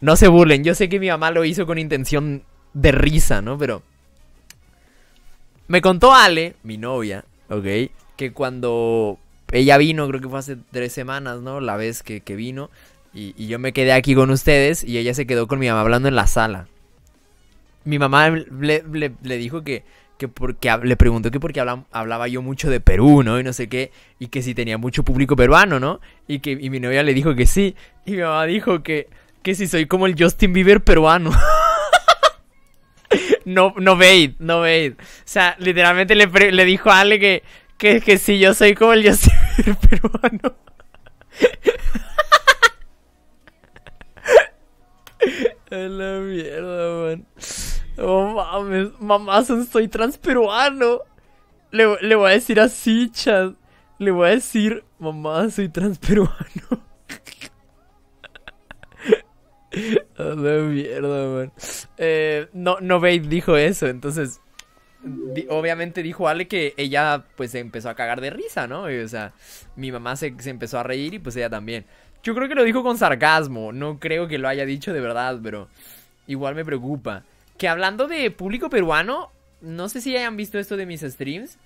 No se burlen, yo sé que mi mamá lo hizo con intención de risa, ¿no? Pero... Me contó Ale, mi novia, ¿ok? Que cuando ella vino, creo que fue hace tres semanas, ¿no? La vez que, vino. Y, yo me quedé aquí con ustedes y ella se quedó con mi mamá hablando en la sala. Mi mamá le, dijo que, que porque le preguntó que porque hablaba, hablaba yo mucho de Perú, ¿no? Y no sé qué, y que si tenía mucho público peruano, ¿no? Y que y mi novia le dijo que sí, y mi mamá dijo que que si soy como el Justin Bieber peruano. no, no veis no veis O sea, literalmente le, dijo a Ale que, que, si yo soy como el Justin Bieber peruano. Es la mierda, man. Oh, mames. Mamá, soy transperuano. Le, le voy a decir a Sichas. Le voy a decir, mamá, soy trans peruano Oh, eh, no, no, Babe dijo eso, entonces. obviamente dijo Ale que ella pues se empezó a cagar de risa, ¿no? o sea, mi mamá se, se, empezó a reír y pues ella también. Yo creo que lo dijo con sarcasmo, no creo que lo haya dicho de verdad, pero igual me preocupa. Que hablando de público peruano, no sé si hayan visto esto de mis streams,